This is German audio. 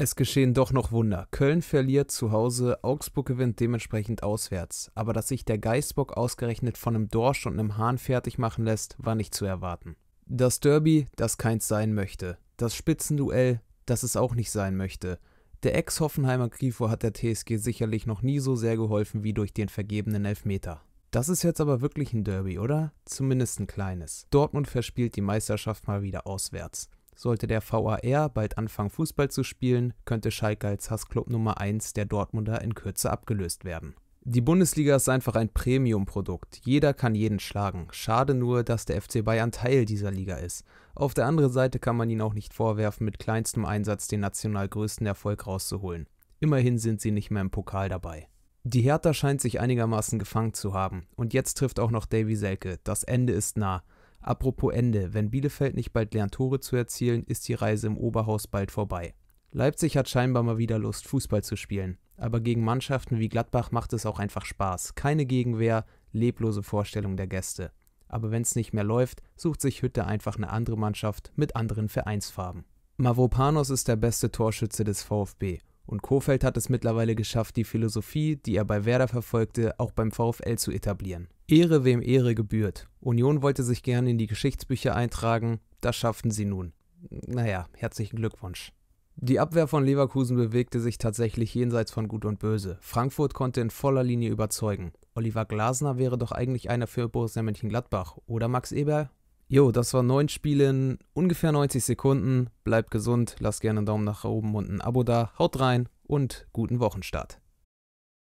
Es geschehen doch noch Wunder. Köln verliert zu Hause, Augsburg gewinnt dementsprechend auswärts. Aber dass sich der Geistbock ausgerechnet von einem Dorsch und einem Hahn fertig machen lässt, war nicht zu erwarten. Das Derby, das keins sein möchte. Das Spitzenduell, das es auch nicht sein möchte. Der Ex-Hoffenheimer Grifo hat der TSG sicherlich noch nie so sehr geholfen wie durch den vergebenen Elfmeter. Das ist jetzt aber wirklich ein Derby, oder? Zumindest ein kleines. Dortmund verspielt die Meisterschaft mal wieder auswärts. Sollte der VAR bald anfangen Fußball zu spielen, könnte Schalke als Hassklub Nummer 1 der Dortmunder in Kürze abgelöst werden. Die Bundesliga ist einfach ein Premium-Produkt. Jeder kann jeden schlagen. Schade nur, dass der FC Bayern Teil dieser Liga ist. Auf der anderen Seite kann man ihn auch nicht vorwerfen, mit kleinstem Einsatz den national größten Erfolg rauszuholen. Immerhin sind sie nicht mehr im Pokal dabei. Die Hertha scheint sich einigermaßen gefangen zu haben. Und jetzt trifft auch noch Davy Selke. Das Ende ist nah. Apropos Ende, wenn Bielefeld nicht bald lernt, Tore zu erzielen, ist die Reise im Oberhaus bald vorbei. Leipzig hat scheinbar mal wieder Lust, Fußball zu spielen. Aber gegen Mannschaften wie Gladbach macht es auch einfach Spaß. Keine Gegenwehr, leblose Vorstellung der Gäste. Aber wenn es nicht mehr läuft, sucht sich Hütte einfach eine andere Mannschaft mit anderen Vereinsfarben. Mavropanos ist der beste Torschütze des VfB. Und Kofeld hat es mittlerweile geschafft, die Philosophie, die er bei Werder verfolgte, auch beim VfL zu etablieren. Ehre wem Ehre gebührt. Union wollte sich gerne in die Geschichtsbücher eintragen, das schafften sie nun. Naja, herzlichen Glückwunsch. Die Abwehr von Leverkusen bewegte sich tatsächlich jenseits von Gut und Böse. Frankfurt konnte in voller Linie überzeugen. Oliver Glasner wäre doch eigentlich einer für Borussia Mönchengladbach, oder Max Eber? Jo, das war neun Spiele in ungefähr 90 Sekunden. Bleibt gesund, lasst gerne einen Daumen nach oben und ein Abo da, haut rein und guten Wochenstart.